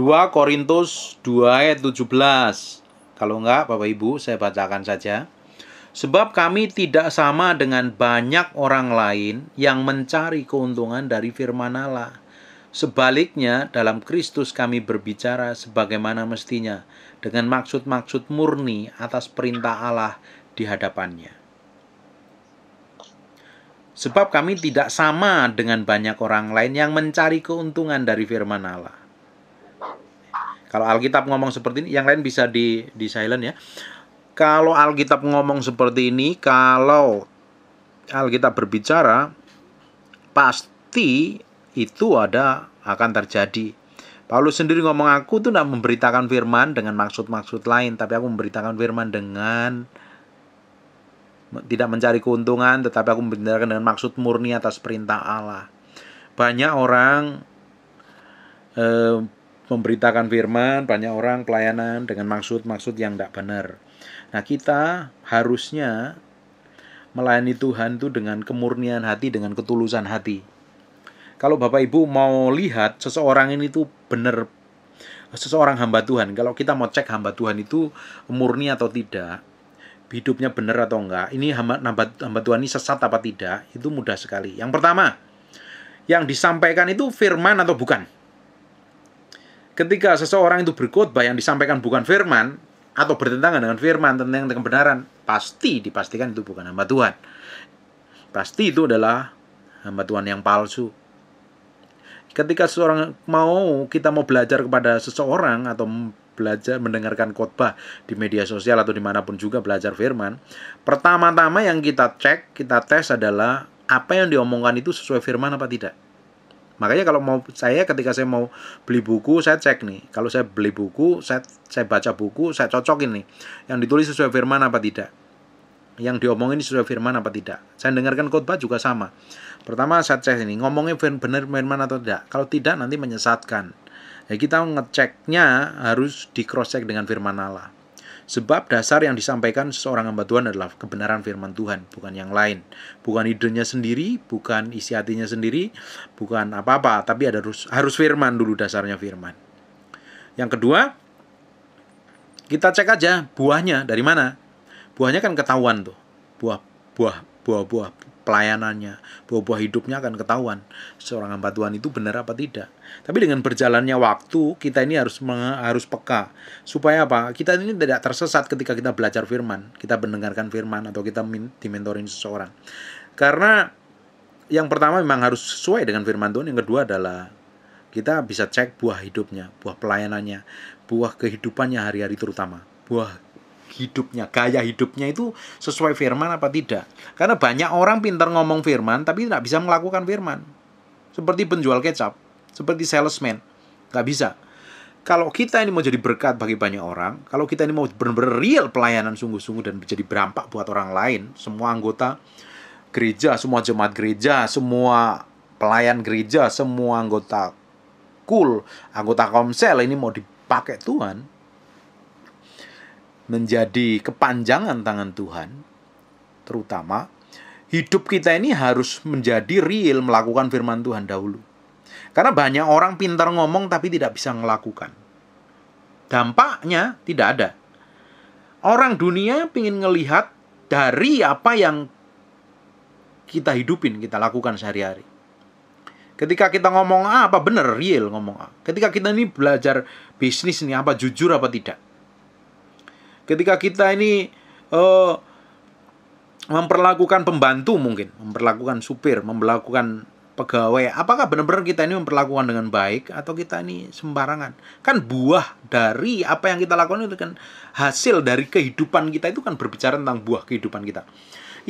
2 Korintus 2 ayat 17. Kalau enggak, Bapak Ibu, saya bacakan saja. Sebab kami tidak sama dengan banyak orang lain yang mencari keuntungan dari firman Allah. Sebaliknya, dalam Kristus kami berbicara sebagaimana mestinya, dengan maksud-maksud murni atas perintah Allah di hadapannya. Sebab kami tidak sama dengan banyak orang lain yang mencari keuntungan dari firman Allah kalau Alkitab ngomong seperti ini, yang lain bisa di di silent ya. Kalau Alkitab ngomong seperti ini, kalau Alkitab berbicara, pasti itu ada akan terjadi. Paulus sendiri ngomong aku tuh tidak memberitakan firman dengan maksud-maksud lain, tapi aku memberitakan firman dengan tidak mencari keuntungan, tetapi aku memberitakan dengan maksud murni atas perintah Allah. Banyak orang eh, memberitakan firman, banyak orang pelayanan dengan maksud-maksud yang tidak benar. Nah, kita harusnya melayani Tuhan itu dengan kemurnian hati, dengan ketulusan hati. Kalau Bapak Ibu mau lihat seseorang ini tuh benar seseorang hamba Tuhan, kalau kita mau cek hamba Tuhan itu murni atau tidak, hidupnya benar atau enggak, ini hamba, hamba, hamba Tuhan ini sesat apa tidak, itu mudah sekali. Yang pertama, yang disampaikan itu firman atau bukan ketika seseorang itu berkhotbah yang disampaikan bukan firman atau bertentangan dengan firman tentang kebenaran, pasti dipastikan itu bukan hamba Tuhan. Pasti itu adalah hamba Tuhan yang palsu. Ketika seseorang mau kita mau belajar kepada seseorang atau belajar mendengarkan khotbah di media sosial atau dimanapun juga belajar firman, pertama-tama yang kita cek, kita tes adalah apa yang diomongkan itu sesuai firman apa tidak. Makanya kalau mau saya ketika saya mau beli buku, saya cek nih. Kalau saya beli buku, saya saya baca buku, saya cocok ini Yang ditulis sesuai firman apa tidak? Yang diomongin sesuai firman apa tidak? Saya dengarkan khotbah juga sama. Pertama saya cek ini, ngomongnya benar firman atau tidak. Kalau tidak nanti menyesatkan. Ya kita ngeceknya harus di cross check dengan firman Allah. Sebab dasar yang disampaikan seorang hamba Tuhan adalah kebenaran firman Tuhan, bukan yang lain. Bukan idenya sendiri, bukan isi hatinya sendiri, bukan apa-apa, tapi ada harus, harus firman dulu dasarnya firman. Yang kedua, kita cek aja buahnya dari mana. Buahnya kan ketahuan tuh. Buah buah buah buah pelayanannya, buah-buah hidupnya akan ketahuan seorang hamba Tuhan itu benar apa tidak. Tapi dengan berjalannya waktu, kita ini harus harus peka supaya apa? Kita ini tidak tersesat ketika kita belajar firman, kita mendengarkan firman atau kita dimentorin seseorang. Karena yang pertama memang harus sesuai dengan firman Tuhan, yang kedua adalah kita bisa cek buah hidupnya, buah pelayanannya, buah kehidupannya hari-hari terutama, buah hidupnya, gaya hidupnya itu sesuai firman apa tidak. Karena banyak orang pintar ngomong firman tapi tidak bisa melakukan firman. Seperti penjual kecap, seperti salesman, nggak bisa. Kalau kita ini mau jadi berkat bagi banyak orang, kalau kita ini mau benar-benar real pelayanan sungguh-sungguh dan menjadi berampak buat orang lain, semua anggota gereja, semua jemaat gereja, semua pelayan gereja, semua anggota kul, cool, anggota komsel ini mau dipakai Tuhan, menjadi kepanjangan tangan Tuhan, terutama hidup kita ini harus menjadi real melakukan firman Tuhan dahulu. Karena banyak orang pintar ngomong tapi tidak bisa melakukan. Dampaknya tidak ada. Orang dunia ingin melihat dari apa yang kita hidupin, kita lakukan sehari-hari. Ketika kita ngomong A, apa benar real ngomong A? Ketika kita ini belajar bisnis ini apa jujur apa tidak? ketika kita ini uh, memperlakukan pembantu mungkin, memperlakukan supir, memperlakukan pegawai, apakah benar-benar kita ini memperlakukan dengan baik atau kita ini sembarangan? Kan buah dari apa yang kita lakukan itu kan hasil dari kehidupan kita itu kan berbicara tentang buah kehidupan kita.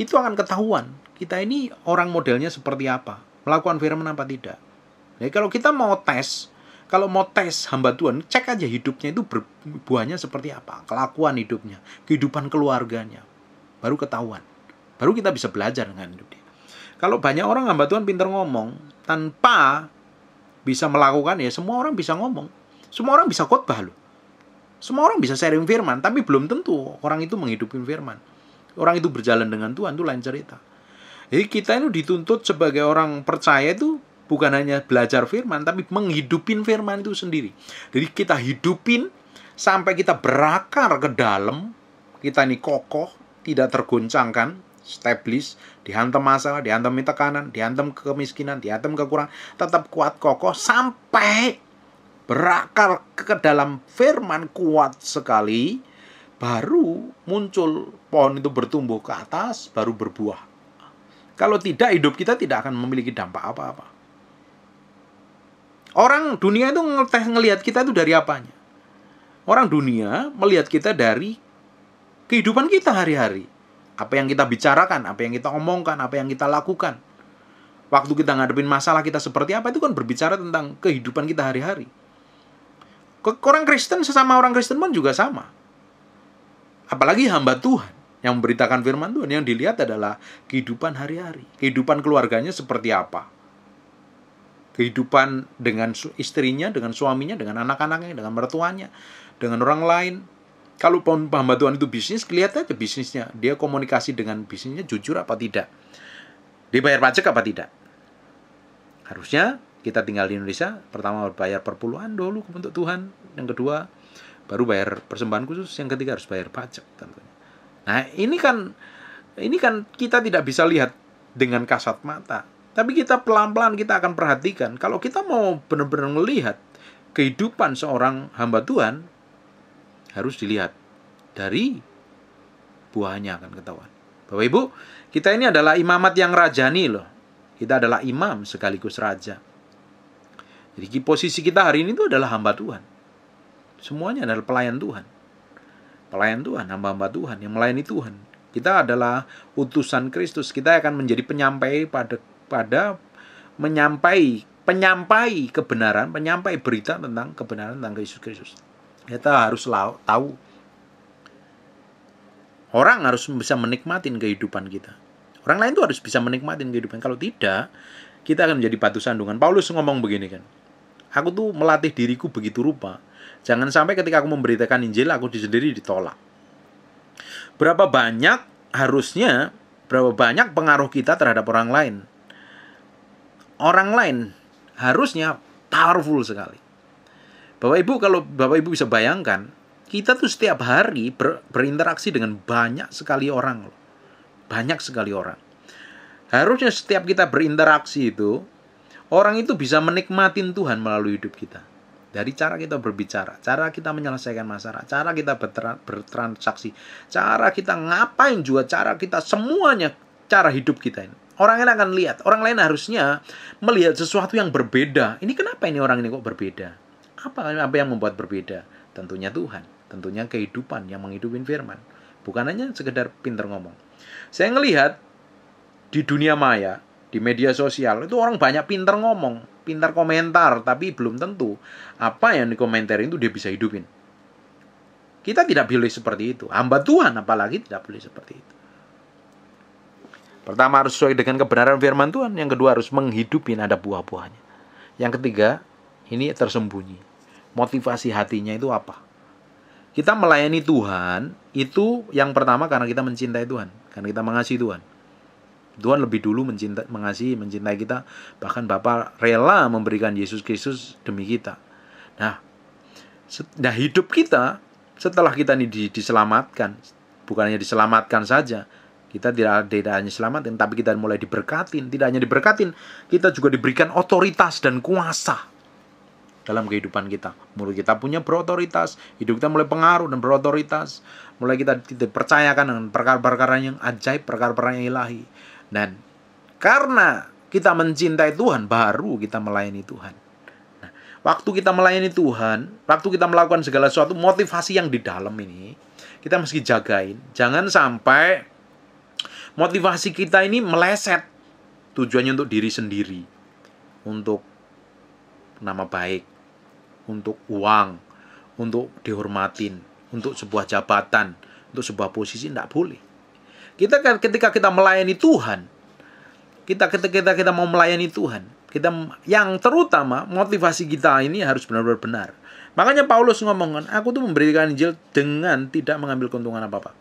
Itu akan ketahuan kita ini orang modelnya seperti apa, melakukan firman apa tidak. Jadi kalau kita mau tes kalau mau tes hamba Tuhan, cek aja hidupnya itu berbuahnya seperti apa, kelakuan hidupnya, kehidupan keluarganya. Baru ketahuan. Baru kita bisa belajar dengan hidup dia. Kalau banyak orang hamba Tuhan pintar ngomong, tanpa bisa melakukan ya semua orang bisa ngomong. Semua orang bisa khotbah loh. Semua orang bisa sharing firman, tapi belum tentu orang itu menghidupi firman. Orang itu berjalan dengan Tuhan itu lain cerita. Jadi kita itu dituntut sebagai orang percaya itu bukan hanya belajar firman tapi menghidupin firman itu sendiri. Jadi kita hidupin sampai kita berakar ke dalam, kita ini kokoh, tidak terguncangkan, established, dihantam masalah, dihantam tekanan, dihantam kemiskinan, dihantam kekurangan, tetap kuat kokoh sampai berakar ke dalam firman kuat sekali, baru muncul pohon itu bertumbuh ke atas, baru berbuah. Kalau tidak, hidup kita tidak akan memiliki dampak apa-apa. Orang dunia itu ngeteh ngelihat kita itu dari apanya? Orang dunia melihat kita dari kehidupan kita hari-hari. Apa yang kita bicarakan, apa yang kita omongkan, apa yang kita lakukan. Waktu kita ngadepin masalah kita seperti apa itu kan berbicara tentang kehidupan kita hari-hari. Orang Kristen sesama orang Kristen pun juga sama. Apalagi hamba Tuhan yang memberitakan firman Tuhan yang dilihat adalah kehidupan hari-hari, kehidupan keluarganya seperti apa kehidupan dengan istrinya, dengan suaminya, dengan anak-anaknya, dengan mertuanya, dengan orang lain. Kalau hamba Tuhan itu bisnis, kelihatan aja bisnisnya. Dia komunikasi dengan bisnisnya jujur apa tidak. Dibayar pajak apa tidak. Harusnya kita tinggal di Indonesia, pertama bayar perpuluhan dulu untuk Tuhan. Yang kedua, baru bayar persembahan khusus. Yang ketiga harus bayar pajak tentunya. Nah, ini kan ini kan kita tidak bisa lihat dengan kasat mata tapi kita pelan-pelan kita akan perhatikan kalau kita mau benar-benar melihat kehidupan seorang hamba Tuhan harus dilihat dari buahnya akan ketahuan. Bapak Ibu, kita ini adalah imamat yang rajani loh. Kita adalah imam sekaligus raja. Jadi posisi kita hari ini itu adalah hamba Tuhan. Semuanya adalah pelayan Tuhan. Pelayan Tuhan, hamba-hamba Tuhan yang melayani Tuhan. Kita adalah utusan Kristus. Kita akan menjadi penyampai pada pada menyampai penyampai kebenaran, penyampai berita tentang kebenaran tentang Yesus Kristus. Kita harus tahu orang harus bisa menikmatin kehidupan kita. Orang lain tuh harus bisa menikmatin kehidupan. Kalau tidak, kita akan menjadi batu sandungan. Paulus ngomong begini kan. Aku tuh melatih diriku begitu rupa. Jangan sampai ketika aku memberitakan Injil, aku sendiri ditolak. Berapa banyak harusnya, berapa banyak pengaruh kita terhadap orang lain orang lain harusnya powerful sekali. Bapak Ibu kalau Bapak Ibu bisa bayangkan, kita tuh setiap hari ber, berinteraksi dengan banyak sekali orang loh. Banyak sekali orang. Harusnya setiap kita berinteraksi itu, orang itu bisa menikmati Tuhan melalui hidup kita. Dari cara kita berbicara, cara kita menyelesaikan masalah, cara kita bertransaksi, cara kita ngapain juga, cara kita semuanya, cara hidup kita ini. Orang lain akan lihat. Orang lain harusnya melihat sesuatu yang berbeda. Ini kenapa ini orang ini kok berbeda? Apa apa yang membuat berbeda? Tentunya Tuhan. Tentunya kehidupan yang menghidupin firman. Bukan hanya sekedar pinter ngomong. Saya melihat di dunia maya, di media sosial, itu orang banyak pinter ngomong. Pinter komentar, tapi belum tentu apa yang dikomentarin itu dia bisa hidupin. Kita tidak boleh seperti itu. Hamba Tuhan apalagi tidak boleh seperti itu. Pertama harus sesuai dengan kebenaran firman Tuhan. Yang kedua harus menghidupi ada buah-buahnya. Yang ketiga, ini tersembunyi. Motivasi hatinya itu apa? Kita melayani Tuhan itu yang pertama karena kita mencintai Tuhan, karena kita mengasihi Tuhan. Tuhan lebih dulu mencintai, mengasihi, mencintai kita. Bahkan Bapak rela memberikan Yesus Kristus demi kita. Nah, nah hidup kita setelah kita ini diselamatkan, bukan hanya diselamatkan saja, kita tidak, tidak hanya selamatin, tapi kita mulai diberkatin. Tidak hanya diberkatin, kita juga diberikan otoritas dan kuasa dalam kehidupan kita. mulai kita punya berotoritas, hidup kita mulai pengaruh dan berotoritas. Mulai kita dipercayakan dengan perkara-perkara yang ajaib, perkara-perkara yang ilahi. Dan karena kita mencintai Tuhan, baru kita melayani Tuhan. Nah, waktu kita melayani Tuhan, waktu kita melakukan segala sesuatu, motivasi yang di dalam ini, kita mesti jagain. Jangan sampai motivasi kita ini meleset tujuannya untuk diri sendiri, untuk nama baik, untuk uang, untuk dihormatin, untuk sebuah jabatan, untuk sebuah posisi tidak boleh. Kita kan ketika kita melayani Tuhan, kita ketika kita, kita mau melayani Tuhan, kita yang terutama motivasi kita ini harus benar-benar benar. Makanya Paulus ngomongkan aku tuh memberikan Injil dengan tidak mengambil keuntungan apa-apa.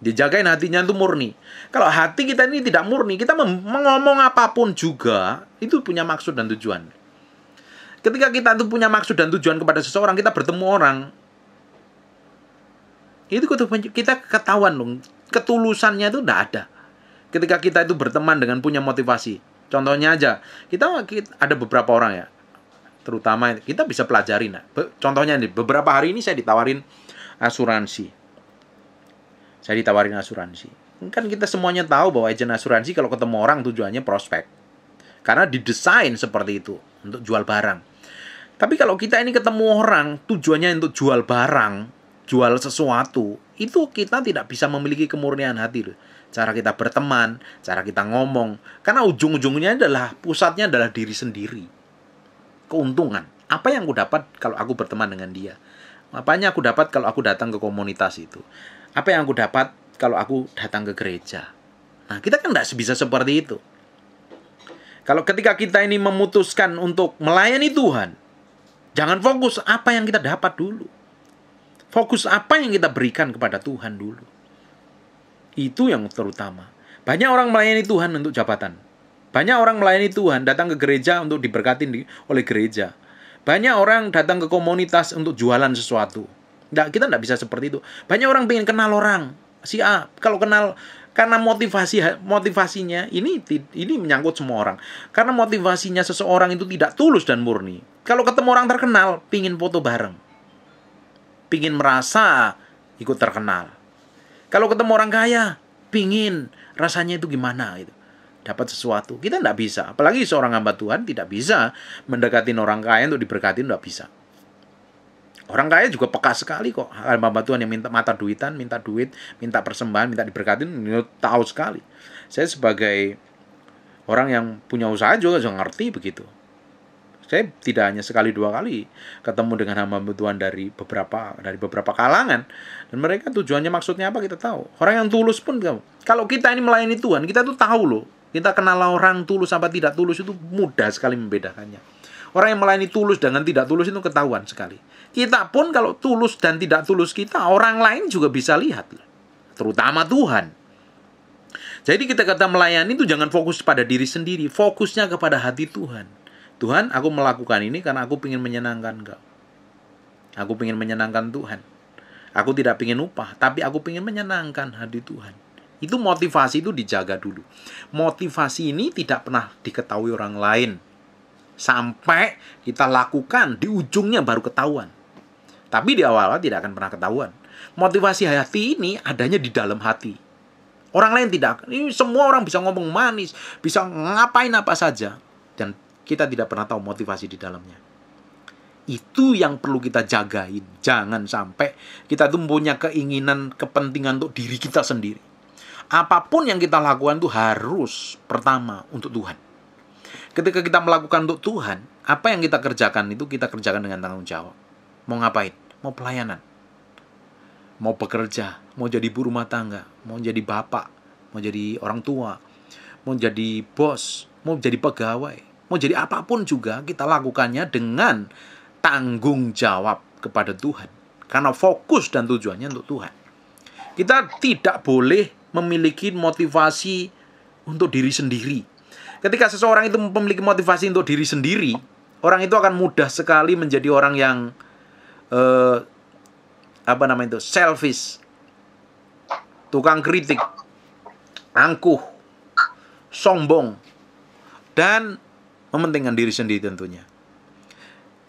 Dijagain hatinya itu murni. Kalau hati kita ini tidak murni, kita mengomong apapun juga itu punya maksud dan tujuan. Ketika kita itu punya maksud dan tujuan kepada seseorang, kita bertemu orang, itu kita ketahuan dong ketulusannya itu tidak ada ketika kita itu berteman dengan punya motivasi contohnya aja kita, kita ada beberapa orang ya terutama kita bisa pelajarin nah contohnya ini, beberapa hari ini saya ditawarin asuransi saya ditawarin asuransi kan kita semuanya tahu bahwa agen asuransi kalau ketemu orang tujuannya prospek karena didesain seperti itu untuk jual barang tapi kalau kita ini ketemu orang tujuannya untuk jual barang jual sesuatu itu kita tidak bisa memiliki kemurnian hati loh cara kita berteman, cara kita ngomong. Karena ujung-ujungnya adalah pusatnya adalah diri sendiri. Keuntungan. Apa yang aku dapat kalau aku berteman dengan dia? Apanya aku dapat kalau aku datang ke komunitas itu? apa yang aku dapat kalau aku datang ke gereja? Nah, kita kan tidak bisa seperti itu. Kalau ketika kita ini memutuskan untuk melayani Tuhan, jangan fokus apa yang kita dapat dulu. Fokus apa yang kita berikan kepada Tuhan dulu. Itu yang terutama. Banyak orang melayani Tuhan untuk jabatan. Banyak orang melayani Tuhan datang ke gereja untuk diberkati oleh gereja. Banyak orang datang ke komunitas untuk jualan sesuatu. Nggak, kita nggak bisa seperti itu. Banyak orang pengen kenal orang. Si A, kalau kenal karena motivasi motivasinya ini ini menyangkut semua orang karena motivasinya seseorang itu tidak tulus dan murni kalau ketemu orang terkenal pingin foto bareng pingin merasa ikut terkenal kalau ketemu orang kaya pingin rasanya itu gimana gitu dapat sesuatu kita tidak bisa apalagi seorang hamba Tuhan tidak bisa mendekatin orang kaya untuk diberkati tidak bisa Orang kaya juga peka sekali kok hamba Tuhan yang minta mata duitan, minta duit, minta persembahan, minta diberkatin, tahu sekali. Saya sebagai orang yang punya usaha juga sudah ngerti begitu. Saya tidak hanya sekali dua kali ketemu dengan hamba Tuhan dari beberapa dari beberapa kalangan dan mereka tujuannya maksudnya apa kita tahu. Orang yang tulus pun kalau kita ini melayani Tuhan, kita tuh tahu loh. Kita kenal orang tulus apa tidak tulus itu mudah sekali membedakannya. Orang yang melayani tulus dengan tidak tulus itu ketahuan sekali. Kita pun kalau tulus dan tidak tulus kita, orang lain juga bisa lihat. Terutama Tuhan. Jadi kita kata melayani itu jangan fokus pada diri sendiri, fokusnya kepada hati Tuhan. Tuhan, aku melakukan ini karena aku ingin menyenangkan Engkau. Aku ingin menyenangkan Tuhan. Aku tidak ingin upah, tapi aku ingin menyenangkan hati Tuhan. Itu motivasi itu dijaga dulu. Motivasi ini tidak pernah diketahui orang lain. Sampai kita lakukan, di ujungnya baru ketahuan. Tapi di awal tidak akan pernah ketahuan. Motivasi hati ini adanya di dalam hati. Orang lain tidak. Ini semua orang bisa ngomong manis, bisa ngapain apa saja. Dan kita tidak pernah tahu motivasi di dalamnya. Itu yang perlu kita jagain. Jangan sampai kita tuh punya keinginan, kepentingan untuk diri kita sendiri. Apapun yang kita lakukan itu harus pertama untuk Tuhan. Ketika kita melakukan untuk Tuhan, apa yang kita kerjakan itu kita kerjakan dengan tanggung jawab. Mau ngapain? Mau pelayanan. Mau bekerja, mau jadi ibu rumah tangga, mau jadi bapak, mau jadi orang tua, mau jadi bos, mau jadi pegawai, mau jadi apapun juga kita lakukannya dengan tanggung jawab kepada Tuhan. Karena fokus dan tujuannya untuk Tuhan. Kita tidak boleh memiliki motivasi untuk diri sendiri. Ketika seseorang itu memiliki motivasi untuk diri sendiri, orang itu akan mudah sekali menjadi orang yang uh, apa namanya itu selfish tukang kritik angkuh sombong dan mementingkan diri sendiri tentunya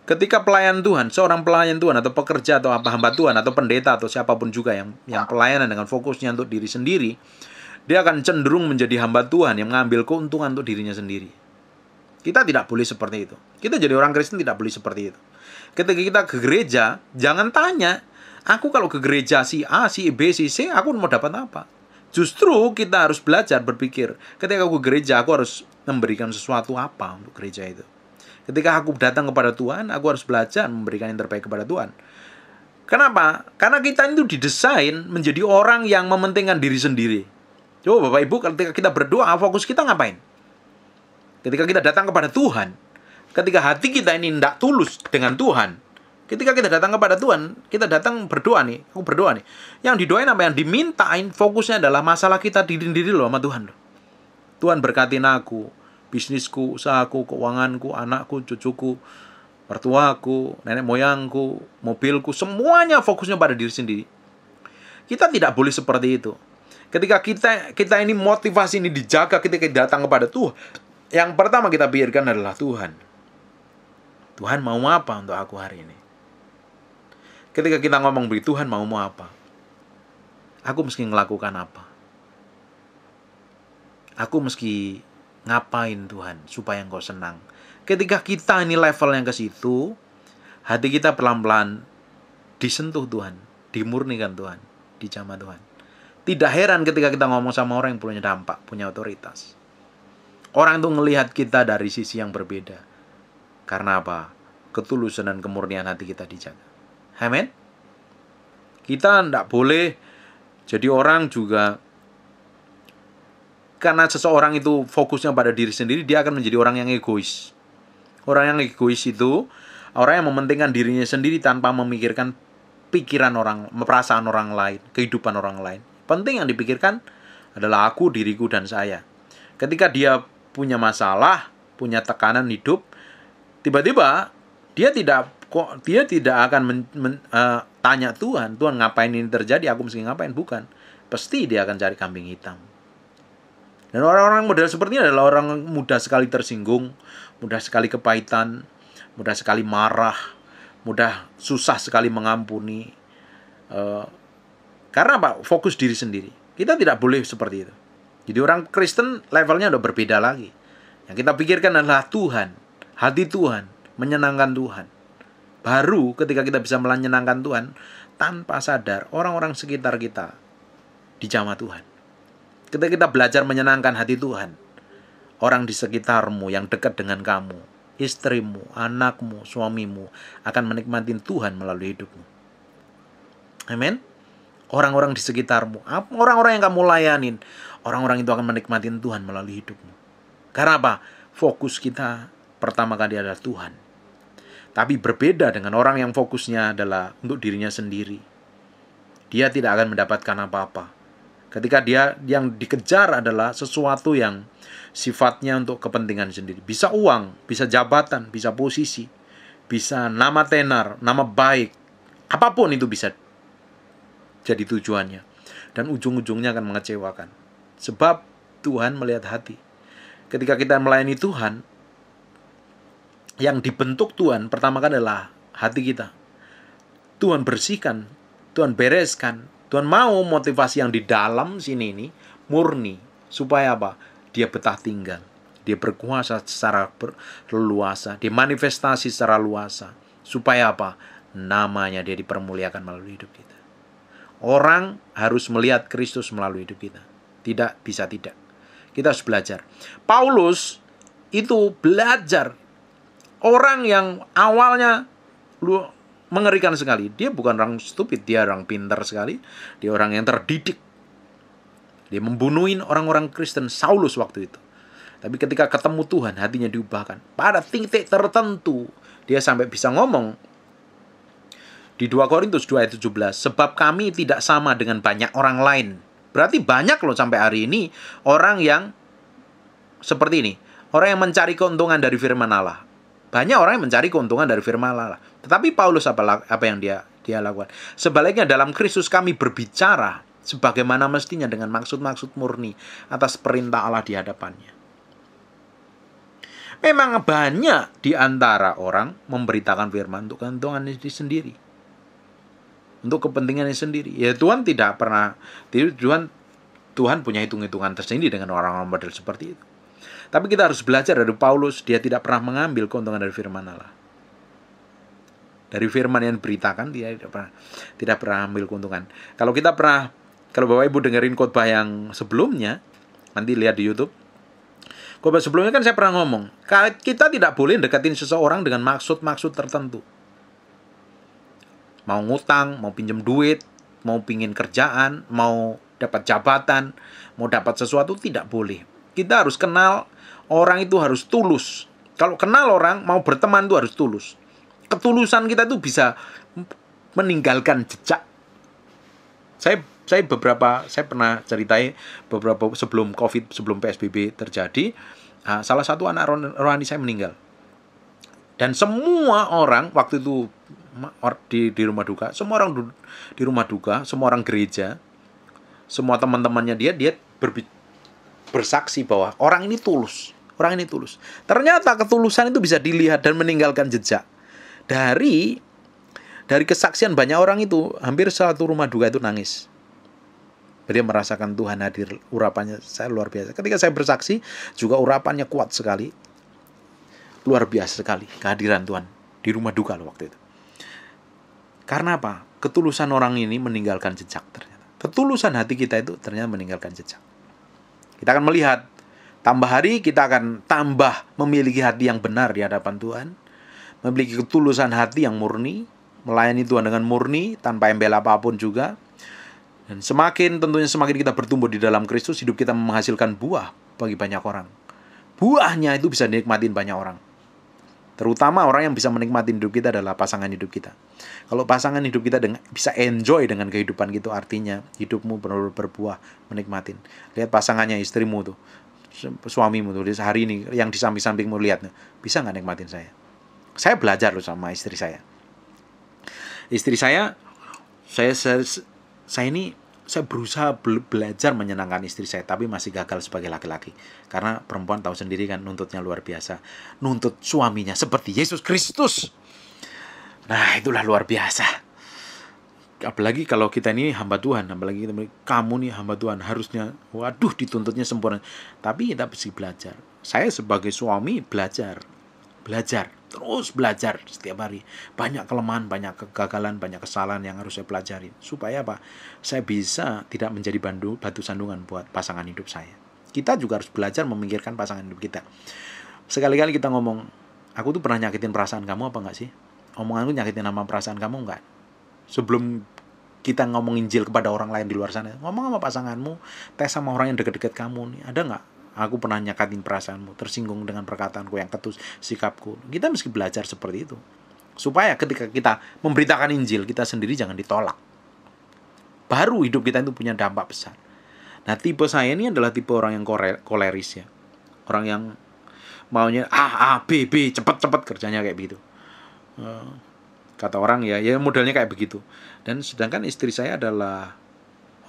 ketika pelayan Tuhan seorang pelayan Tuhan atau pekerja atau apa hamba Tuhan atau pendeta atau siapapun juga yang yang pelayanan dengan fokusnya untuk diri sendiri dia akan cenderung menjadi hamba Tuhan yang mengambil keuntungan untuk dirinya sendiri kita tidak boleh seperti itu kita jadi orang Kristen tidak boleh seperti itu ketika kita ke gereja jangan tanya aku kalau ke gereja si A si B si C aku mau dapat apa justru kita harus belajar berpikir ketika aku ke gereja aku harus memberikan sesuatu apa untuk gereja itu ketika aku datang kepada Tuhan aku harus belajar memberikan yang terbaik kepada Tuhan Kenapa? Karena kita itu didesain menjadi orang yang mementingkan diri sendiri. Coba Bapak Ibu, ketika kita berdoa, fokus kita ngapain? Ketika kita datang kepada Tuhan, Ketika hati kita ini tidak tulus dengan Tuhan, ketika kita datang kepada Tuhan, kita datang berdoa nih, aku berdoa nih. Yang didoain apa yang dimintain fokusnya adalah masalah kita diri diri loh sama Tuhan loh. Tuhan berkatin aku, bisnisku, usahaku, keuanganku, anakku, cucuku, mertuaku, nenek moyangku, mobilku, semuanya fokusnya pada diri sendiri. Kita tidak boleh seperti itu. Ketika kita kita ini motivasi ini dijaga ketika kita datang kepada Tuhan, yang pertama kita biarkan adalah Tuhan. Tuhan mau apa untuk aku hari ini? Ketika kita ngomong beri Tuhan mau mau apa? Aku mesti melakukan apa? Aku mesti ngapain Tuhan supaya engkau senang? Ketika kita ini level yang ke situ, hati kita pelan-pelan disentuh Tuhan, dimurnikan Tuhan, dijamah Tuhan. Tidak heran ketika kita ngomong sama orang yang punya dampak, punya otoritas. Orang itu melihat kita dari sisi yang berbeda. Karena apa? Ketulusan dan kemurnian hati kita dijaga. amen? Kita tidak boleh jadi orang juga karena seseorang itu fokusnya pada diri sendiri, dia akan menjadi orang yang egois. Orang yang egois itu orang yang mementingkan dirinya sendiri tanpa memikirkan pikiran orang, perasaan orang lain, kehidupan orang lain. Penting yang dipikirkan adalah aku, diriku, dan saya. Ketika dia punya masalah, punya tekanan hidup, tiba-tiba dia tidak kok dia tidak akan men, men, uh, tanya Tuhan, Tuhan ngapain ini terjadi? Aku mesti ngapain? Bukan. Pasti dia akan cari kambing hitam. Dan orang-orang model seperti ini adalah orang mudah sekali tersinggung, mudah sekali kepahitan, mudah sekali marah, mudah susah sekali mengampuni. Uh, karena apa? Fokus diri sendiri. Kita tidak boleh seperti itu. Jadi orang Kristen levelnya udah berbeda lagi. Yang kita pikirkan adalah Tuhan hati Tuhan, menyenangkan Tuhan. Baru ketika kita bisa menyenangkan Tuhan, tanpa sadar orang-orang sekitar kita dijamah Tuhan. Ketika kita belajar menyenangkan hati Tuhan, orang di sekitarmu yang dekat dengan kamu, istrimu, anakmu, suamimu akan menikmati Tuhan melalui hidupmu. Amin. Orang-orang di sekitarmu, orang-orang yang kamu layanin, orang-orang itu akan menikmati Tuhan melalui hidupmu. Karena apa? Fokus kita pertama kali adalah Tuhan. Tapi berbeda dengan orang yang fokusnya adalah untuk dirinya sendiri. Dia tidak akan mendapatkan apa-apa. Ketika dia yang dikejar adalah sesuatu yang sifatnya untuk kepentingan sendiri. Bisa uang, bisa jabatan, bisa posisi, bisa nama tenar, nama baik. Apapun itu bisa jadi tujuannya. Dan ujung-ujungnya akan mengecewakan. Sebab Tuhan melihat hati. Ketika kita melayani Tuhan, yang dibentuk Tuhan pertama kan adalah hati kita. Tuhan bersihkan, Tuhan bereskan. Tuhan mau motivasi yang di dalam sini ini murni supaya apa? Dia betah tinggal. Dia berkuasa secara luasa, dia manifestasi secara luasa. Supaya apa? Namanya dia dipermuliakan melalui hidup kita. Orang harus melihat Kristus melalui hidup kita. Tidak bisa tidak. Kita harus belajar. Paulus itu belajar orang yang awalnya lu mengerikan sekali. Dia bukan orang stupid, dia orang pintar sekali. Dia orang yang terdidik. Dia membunuhin orang-orang Kristen Saulus waktu itu. Tapi ketika ketemu Tuhan, hatinya diubahkan. Pada titik tertentu, dia sampai bisa ngomong di 2 Korintus 2 ayat 17, sebab kami tidak sama dengan banyak orang lain. Berarti banyak loh sampai hari ini orang yang seperti ini. Orang yang mencari keuntungan dari firman Allah. Banyak orang yang mencari keuntungan dari firman Allah. Tetapi Paulus apa apa yang dia dia lakukan? Sebaliknya dalam Kristus kami berbicara sebagaimana mestinya dengan maksud-maksud murni atas perintah Allah di hadapannya. Memang banyak di antara orang memberitakan firman untuk keuntungan diri sendiri. Untuk kepentingannya sendiri. Ya Tuhan tidak pernah Tuhan Tuhan punya hitung-hitungan tersendiri dengan orang-orang model seperti itu. Tapi kita harus belajar dari Paulus, dia tidak pernah mengambil keuntungan dari firman Allah. Dari firman yang beritakan dia tidak pernah tidak pernah ambil keuntungan. Kalau kita pernah kalau Bapak Ibu dengerin khotbah yang sebelumnya, nanti lihat di YouTube. Khotbah sebelumnya kan saya pernah ngomong, kita tidak boleh deketin seseorang dengan maksud-maksud tertentu. Mau ngutang, mau pinjam duit, mau pingin kerjaan, mau dapat jabatan, mau dapat sesuatu tidak boleh. Kita harus kenal Orang itu harus tulus. Kalau kenal orang, mau berteman itu harus tulus. Ketulusan kita itu bisa meninggalkan jejak. Saya saya beberapa saya pernah ceritain beberapa sebelum Covid, sebelum PSBB terjadi, ah, salah satu anak rohani saya meninggal. Dan semua orang waktu itu di di rumah duka, semua orang di rumah duka, semua orang gereja, semua teman-temannya dia dia berbicara bersaksi bahwa orang ini tulus orang ini tulus. Ternyata ketulusan itu bisa dilihat dan meninggalkan jejak. Dari dari kesaksian banyak orang itu, hampir satu rumah duka itu nangis. Dia merasakan Tuhan hadir, urapannya saya luar biasa. Ketika saya bersaksi, juga urapannya kuat sekali. Luar biasa sekali kehadiran Tuhan di rumah duka loh waktu itu. Karena apa? Ketulusan orang ini meninggalkan jejak ternyata. Ketulusan hati kita itu ternyata meninggalkan jejak. Kita akan melihat Tambah hari kita akan tambah memiliki hati yang benar di hadapan Tuhan, memiliki ketulusan hati yang murni, melayani Tuhan dengan murni tanpa embel apapun juga. Dan semakin tentunya semakin kita bertumbuh di dalam Kristus, hidup kita menghasilkan buah bagi banyak orang. Buahnya itu bisa dinikmatin banyak orang. Terutama orang yang bisa menikmati hidup kita adalah pasangan hidup kita. Kalau pasangan hidup kita dengan, bisa enjoy dengan kehidupan gitu, artinya hidupmu benar-benar berbuah, menikmatin. Lihat pasangannya, istrimu tuh suamimu tulis hari ini yang di samping-sampingmu lihat bisa nggak nikmatin saya saya belajar loh sama istri saya istri saya saya saya, saya ini saya berusaha belajar menyenangkan istri saya tapi masih gagal sebagai laki-laki karena perempuan tahu sendiri kan nuntutnya luar biasa nuntut suaminya seperti Yesus Kristus nah itulah luar biasa apalagi kalau kita ini hamba Tuhan, apalagi kita, kamu nih hamba Tuhan harusnya, waduh dituntutnya sempurna. Tapi kita mesti belajar. Saya sebagai suami belajar, belajar, terus belajar setiap hari. Banyak kelemahan, banyak kegagalan, banyak kesalahan yang harus saya pelajari. Supaya apa? Saya bisa tidak menjadi bandu, batu sandungan buat pasangan hidup saya. Kita juga harus belajar memikirkan pasangan hidup kita. Sekali-kali kita ngomong, aku tuh pernah nyakitin perasaan kamu apa enggak sih? Omonganku nyakitin nama perasaan kamu enggak? sebelum kita ngomong Injil kepada orang lain di luar sana ngomong sama pasanganmu tes sama orang yang deket-deket kamu nih ada nggak aku pernah nyakatin perasaanmu tersinggung dengan perkataanku yang ketus sikapku kita mesti belajar seperti itu supaya ketika kita memberitakan Injil kita sendiri jangan ditolak baru hidup kita itu punya dampak besar nah tipe saya ini adalah tipe orang yang koleris ya orang yang maunya A A B B cepet cepet kerjanya kayak gitu kata orang ya ya modalnya kayak begitu dan sedangkan istri saya adalah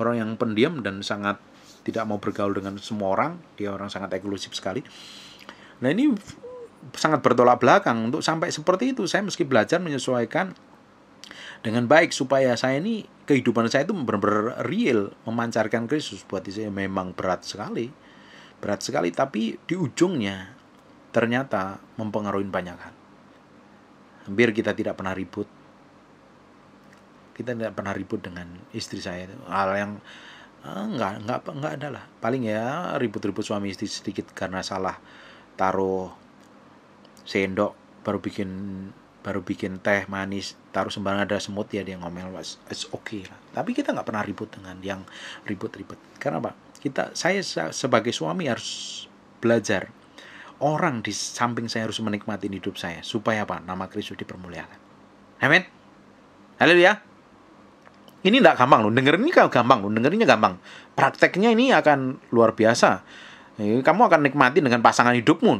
orang yang pendiam dan sangat tidak mau bergaul dengan semua orang dia orang sangat eksklusif sekali nah ini sangat bertolak belakang untuk sampai seperti itu saya meski belajar menyesuaikan dengan baik supaya saya ini kehidupan saya itu benar-benar real memancarkan Kristus buat saya memang berat sekali berat sekali tapi di ujungnya ternyata mempengaruhi banyak hal hampir kita tidak pernah ribut kita tidak pernah ribut dengan istri saya hal yang enggak ah, enggak enggak ada lah paling ya ribut-ribut suami istri sedikit karena salah taruh sendok baru bikin baru bikin teh manis taruh sembarangan ada semut ya dia ngomel was it's okay lah tapi kita nggak pernah ribut dengan yang ribut-ribut karena apa kita saya sebagai suami harus belajar orang di samping saya harus menikmati hidup saya. Supaya apa? Nama Kristus dipermuliakan. Amin. Haleluya. Ini tidak gampang loh. Dengerin ini gampang loh. Dengerinnya gampang. Prakteknya ini akan luar biasa. Kamu akan nikmati dengan pasangan hidupmu.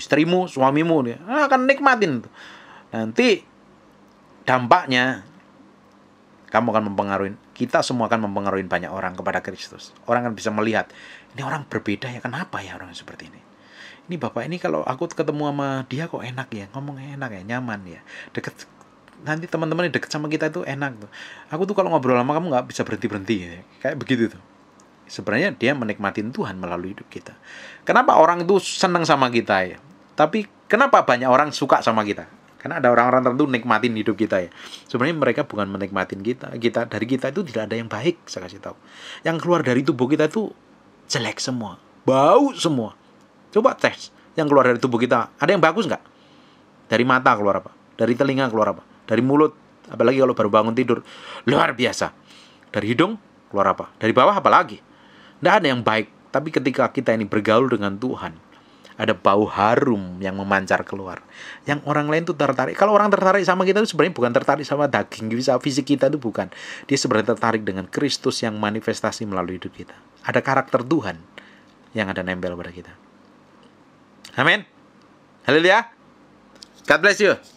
Istrimu, suamimu. Nih. Ah, akan nikmatin. Nanti dampaknya kamu akan mempengaruhi kita semua akan mempengaruhi banyak orang kepada Kristus. Orang akan bisa melihat, ini orang berbeda ya, kenapa ya orang seperti ini? ini bapak ini kalau aku ketemu sama dia kok enak ya ngomong enak ya nyaman ya deket nanti teman-teman yang deket sama kita itu enak tuh aku tuh kalau ngobrol lama kamu nggak bisa berhenti berhenti ya. kayak begitu tuh sebenarnya dia menikmati Tuhan melalui hidup kita kenapa orang itu senang sama kita ya tapi kenapa banyak orang suka sama kita karena ada orang-orang tertentu nikmatin hidup kita ya sebenarnya mereka bukan menikmatin kita kita dari kita itu tidak ada yang baik saya kasih tahu yang keluar dari tubuh kita itu jelek semua bau semua Coba tes yang keluar dari tubuh kita. Ada yang bagus nggak? Dari mata keluar apa? Dari telinga keluar apa? Dari mulut, apalagi kalau baru bangun tidur. Luar biasa. Dari hidung keluar apa? Dari bawah apa lagi? Nggak ada yang baik. Tapi ketika kita ini bergaul dengan Tuhan, ada bau harum yang memancar keluar. Yang orang lain tuh tertarik. Kalau orang tertarik sama kita itu sebenarnya bukan tertarik sama daging bisa fisik kita itu bukan. Dia sebenarnya tertarik dengan Kristus yang manifestasi melalui hidup kita. Ada karakter Tuhan yang ada nempel pada kita. Amin. Haleluya. God bless you.